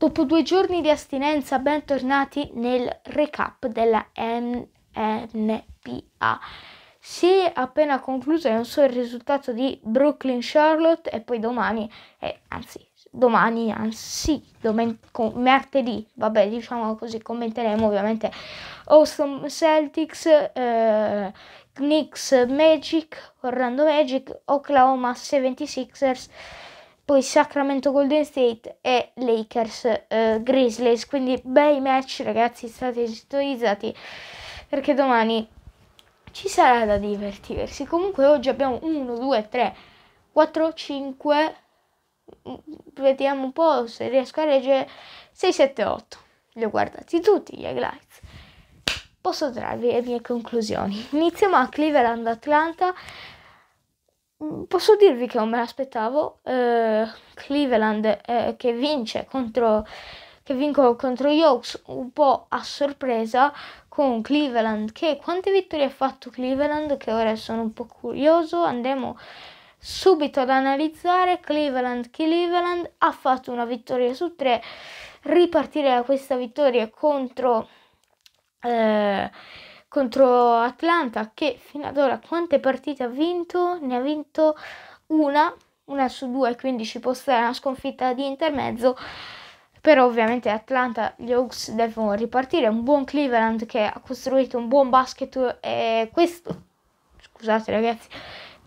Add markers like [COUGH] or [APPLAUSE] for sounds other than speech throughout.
Dopo due giorni di astinenza, bentornati nel recap della NNPA. Si è appena concluso, non so il risultato di Brooklyn Charlotte e poi domani, eh, anzi domani, anzi, domen- martedì, vabbè, diciamo così, commenteremo ovviamente Austin Celtics, eh, Knicks Magic, Orlando Magic, Oklahoma 76ers poi Sacramento Golden State e Lakers eh, Grizzlies. Quindi bei match ragazzi, state sintonizzati perché domani ci sarà da divertirsi. Comunque oggi abbiamo 1, 2, 3, 4, 5, vediamo un po' se riesco a leggere 6, 7, 8. Li ho guardati tutti gli highlights. Posso trarvi le mie conclusioni. Iniziamo a Cleveland Atlanta. Mm, posso dirvi che non me l'aspettavo. Eh, Cleveland eh, che vince contro che vincono contro gli Hawks un po' a sorpresa con Cleveland che quante vittorie ha fatto Cleveland che ora sono un po' curioso andremo subito ad analizzare Cleveland Cleveland ha fatto una vittoria su tre ripartire da questa vittoria contro eh, contro Atlanta che fino ad ora quante partite ha vinto? Ne ha vinto una, una su due, quindi ci può stare una sconfitta di intermezzo. Però ovviamente Atlanta, gli Hawks devono ripartire, un buon Cleveland che ha costruito un buon basket e questo, scusate ragazzi,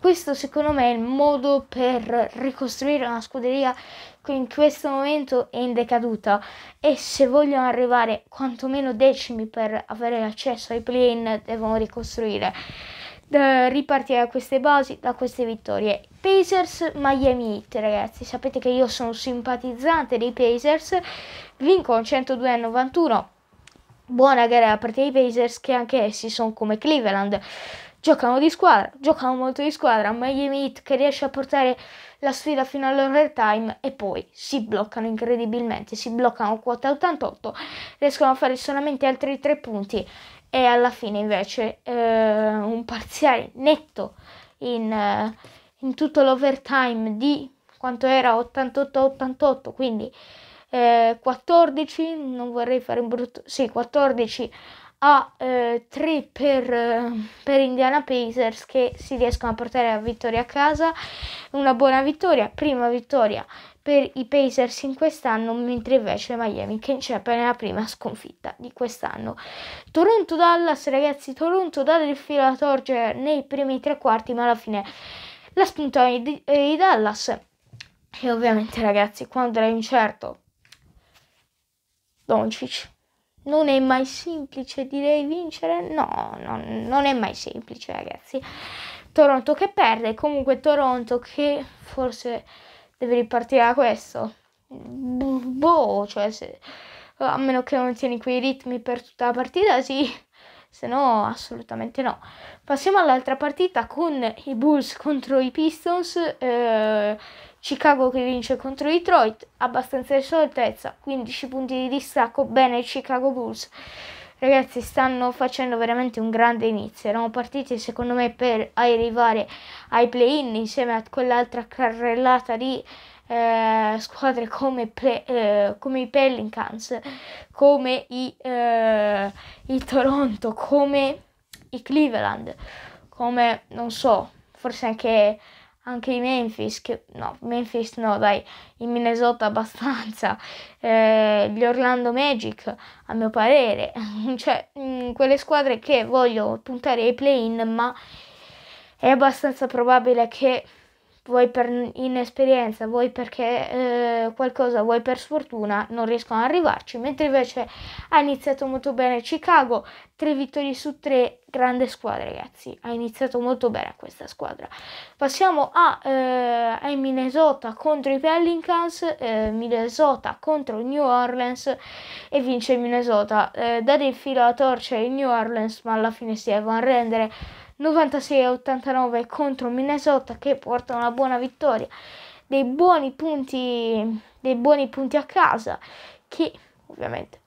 questo secondo me è il modo per ricostruire una scuderia che in questo momento è in decaduta e se vogliono arrivare quantomeno decimi per avere accesso ai play-in devono ricostruire ripartire da queste basi, da queste vittorie. Pacers, Miami Heat, ragazzi, sapete che io sono simpatizzante dei Pacers, vincono 102 a 91. Buona gara da parte dei Pacers che anche essi sono come Cleveland giocano di squadra, giocano molto di squadra, Miami Heat che riesce a portare la sfida fino all'overtime e poi si bloccano incredibilmente, si bloccano quota 88, riescono a fare solamente altri 3 punti e alla fine invece eh, un parziale netto in, eh, in tutto l'overtime di quanto era 88-88, quindi eh, 14, non vorrei fare un brutto, sì 14 a 3 eh, per, eh, per, Indiana Pacers che si riescono a portare la vittoria a casa, una buona vittoria, prima vittoria per i Pacers in quest'anno, mentre invece Miami che inceppa cioè, nella prima sconfitta di quest'anno. Toronto Dallas, ragazzi, Toronto dà del filo a torcere nei primi tre quarti, ma alla fine la spuntano i, i Dallas. E ovviamente, ragazzi, quando è incerto, Doncic non è mai semplice, direi vincere? No, no, non è mai semplice, ragazzi. Toronto che perde, comunque Toronto che forse deve ripartire da questo. Boh, cioè se, a meno che non tieni quei ritmi per tutta la partita, sì. Se no, assolutamente no. Passiamo all'altra partita con i Bulls contro i Pistons. Eh, Chicago che vince contro Detroit, abbastanza di sorpresa, 15 punti di distacco, bene i Chicago Bulls. Ragazzi stanno facendo veramente un grande inizio, erano partiti secondo me per arrivare ai play-in insieme a quell'altra carrellata di eh, squadre come, play, eh, come, i Pelicans, come i, eh, i Toronto, come i Cleveland, come non so, forse anche anche i Memphis, che no, Memphis no, dai, i Minnesota [LAUGHS] abbastanza, eh, gli Orlando Magic, a mio parere, [LAUGHS] cioè mh, mm, quelle squadre che voglio puntare ai play-in, ma è abbastanza probabile che vuoi per inesperienza, vuoi perché eh, qualcosa, vuoi per sfortuna, non riescono ad arrivarci, mentre invece ha iniziato molto bene Chicago, tre vittorie su tre, grande squadra ragazzi, ha iniziato molto bene questa squadra. Passiamo a, eh, ai Minnesota contro i Pelicans, eh, Minnesota contro il New Orleans e vince Minnesota, eh, date il filo a torcia ai New Orleans ma alla fine si devono rendere 96 89 contro Minnesota che porta una buona vittoria, dei buoni punti, dei buoni punti a casa che ovviamente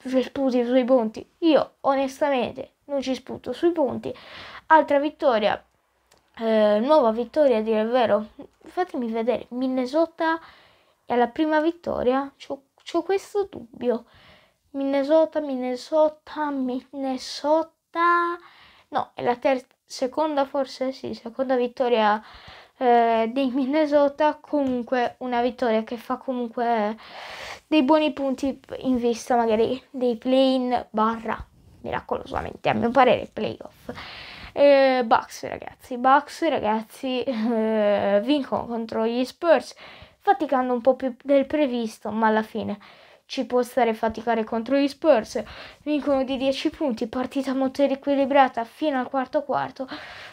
ci sputi sui punti. Io onestamente non ci sputo sui punti. Altra vittoria, eh, nuova vittoria a dire il vero. Fatemi vedere, Minnesota è la prima vittoria, ho questo dubbio. Minnesota, Minnesota, Minnesota no, è la terza, seconda forse, sì, seconda vittoria eh, dei Minnesota, comunque una vittoria che fa comunque dei buoni punti in vista magari dei play-in barra, miracolosamente a mio parere, playoff. Eh, Bucks ragazzi, Bucks ragazzi eh, vincono contro gli Spurs faticando un po' più del previsto ma alla fine ci può stare faticare contro gli Spurs, vincono di 10 punti, partita molto equilibrata fino al quarto quarto,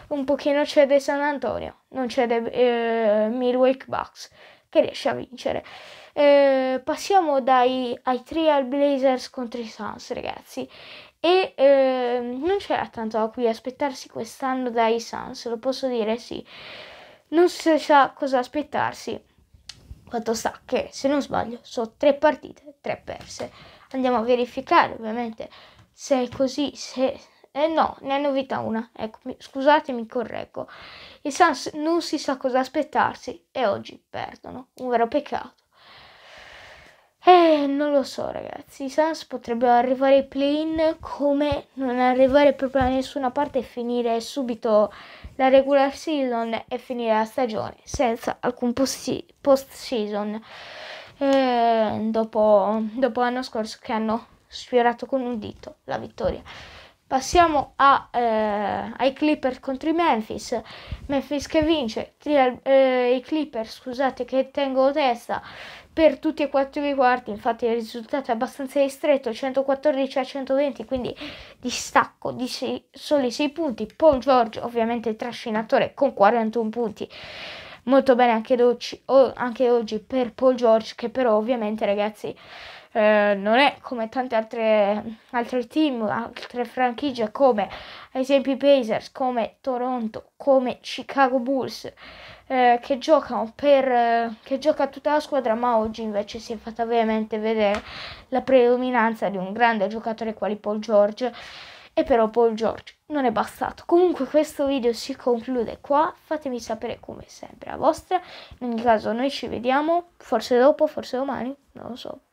un pochino cede San Antonio, non cede eh, Milwaukee Bucks che riesce a vincere. Eh, passiamo dai ai Trial Blazers contro i Suns, ragazzi. E eh, non c'era tanto da cui aspettarsi quest'anno dai Suns, lo posso dire sì. Non si sa cosa aspettarsi sta che se non sbaglio, sono tre partite, tre perse. Andiamo a verificare ovviamente se è così, se... Eh no, ne è novità una, ecco, scusatemi, correggo. I Sans non si sa cosa aspettarsi e oggi perdono, un vero peccato. Eh, non lo so ragazzi, i Suns potrebbero arrivare ai play-in come non arrivare proprio da nessuna parte e finire subito la regular season e finire la stagione senza alcun post season. Eh, dopo, dopo l'anno scorso che hanno sfiorato con un dito la vittoria. Passiamo a, eh, ai Clippers contro i Memphis. Memphis che vince, tri- eh, i Clippers scusate che tengo testa per tutti e quattro i quarti, infatti il risultato è abbastanza ristretto, 114 a 120, quindi distacco di sei, soli 6 punti. Paul George ovviamente trascinatore con 41 punti. Molto bene anche, doci, o, anche oggi per Paul George che però ovviamente ragazzi eh, non è come tanti altri team, altre franchigie come ad esempio i Pacers, come Toronto, come Chicago Bulls, eh, che giocano per eh, che gioca tutta la squadra, ma oggi invece si è fatta veramente vedere la predominanza di un grande giocatore quale Paul George. E però Paul George non è bastato. Comunque questo video si conclude qua. Fatemi sapere come sempre la vostra. In ogni caso noi ci vediamo, forse dopo, forse domani, non lo so.